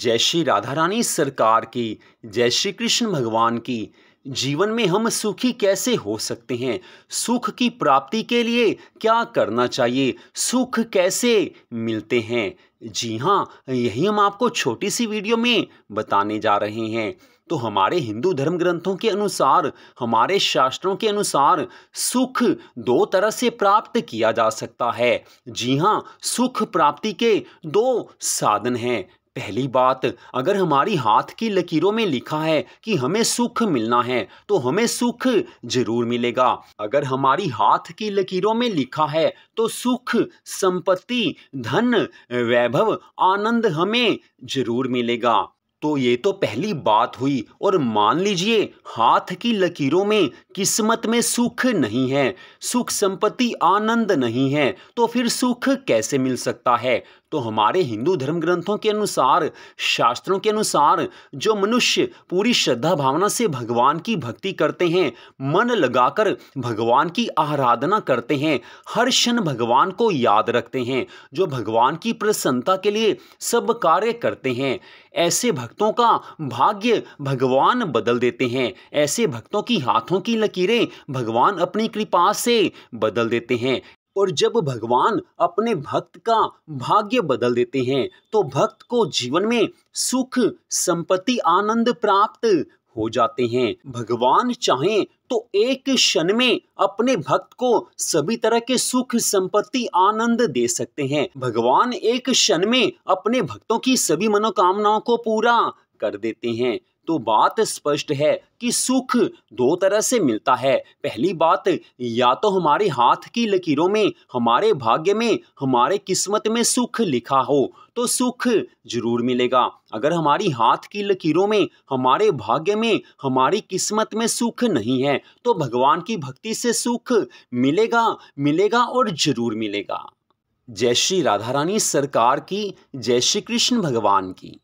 जय श्री राधा रानी सरकार की जय श्री कृष्ण भगवान की जीवन में हम सुखी कैसे हो सकते हैं सुख की प्राप्ति के लिए क्या करना चाहिए सुख कैसे मिलते हैं जी हाँ यही हम आपको छोटी सी वीडियो में बताने जा रहे हैं तो हमारे हिंदू धर्म ग्रंथों के अनुसार हमारे शास्त्रों के अनुसार सुख दो तरह से प्राप्त किया जा सकता है जी हाँ सुख प्राप्ति के दो साधन हैं पहली बात अगर हमारी हाथ की लकीरों में लिखा है कि हमें सुख मिलना है तो हमें सुख जरूर मिलेगा अगर हमारी हाथ की लकीरों में लिखा है तो सुख संपत्ति धन वैभव आनंद हमें जरूर मिलेगा तो ये तो पहली बात हुई और मान लीजिए हाथ की लकीरों में किस्मत में सुख नहीं है सुख संपत्ति आनंद नहीं है तो फिर सुख कैसे मिल सकता है तो हमारे हिंदू धर्म ग्रंथों के अनुसार शास्त्रों के अनुसार जो मनुष्य पूरी श्रद्धा भावना से भगवान की भक्ति करते हैं मन लगाकर भगवान की आराधना करते हैं हर क्षण भगवान को याद रखते हैं जो भगवान की प्रसन्नता के लिए सब कार्य करते हैं ऐसे भक्त भक्तों का भाग्य भगवान बदल देते हैं ऐसे भक्तों की हाथों की लकीरें भगवान अपनी कृपा से बदल देते हैं और जब भगवान अपने भक्त का भाग्य बदल देते हैं तो भक्त को जीवन में सुख संपत्ति आनंद प्राप्त हो जाते हैं भगवान चाहें तो एक क्षण में अपने भक्त को सभी तरह के सुख संपत्ति आनंद दे सकते हैं भगवान एक क्षण में अपने भक्तों की सभी मनोकामनाओं को पूरा कर देते हैं तो बात स्पष्ट है कि सुख दो तरह से मिलता है पहली बात या तो हमारे हाथ की लकीरों में हमारे भाग्य में हमारे किस्मत में सुख लिखा हो तो सुख जरूर मिलेगा अगर हमारी हाथ की लकीरों में हमारे भाग्य में हमारी किस्मत में सुख नहीं है तो भगवान की भक्ति से सुख मिलेगा मिलेगा और जरूर मिलेगा जय श्री राधा रानी सरकार की जय श्री कृष्ण भगवान की